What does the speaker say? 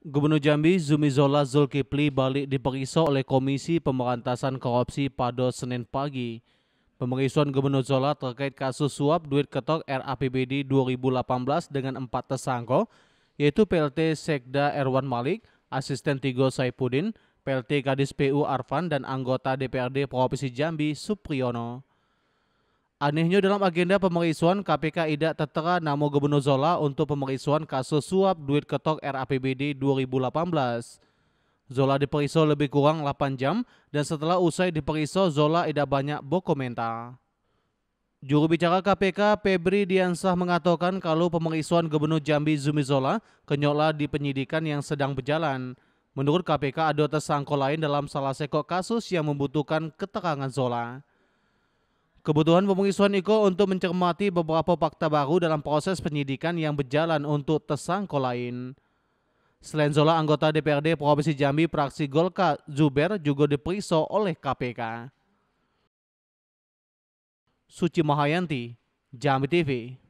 Gubernur Jambi Zumi Zola Zulkifli balik diperiksa oleh Komisi Pemberantasan Korupsi pada Senin pagi. Pemeriksaan Gubernur Zola terkait kasus suap duit ketok RAPBD 2018 dengan empat tersangka, yaitu PLT Sekda Erwan Malik, Asisten Tigo Saipudin, PLT Kadis PU Arfan, dan anggota DPRD Provinsi Jambi Supriyono. Anehnya dalam agenda pemeriksaan KPK tidak tertera nama Gubernur Zola untuk pemeriksaan kasus suap duit ketok RAPBD 2018. Zola diperiksa lebih kurang 8 jam dan setelah usai diperiksa Zola tidak banyak berkomentar. Juru bicara KPK Febri Diansah mengatakan kalau pemeriksaan Gubernur Jambi Zumi Zola kenyola di penyidikan yang sedang berjalan. Menurut KPK ada tersangka lain dalam salah sekok kasus yang membutuhkan keterangan Zola. Kebutuhan pemungkisan Iko untuk mencermati beberapa fakta baru dalam proses penyidikan yang berjalan untuk tersangka lain. Selain Zola, anggota DPRD Provinsi Jambi praksi Golka Zuber juga diperiksa oleh KPK. Suci Mahayanti, Jambi TV.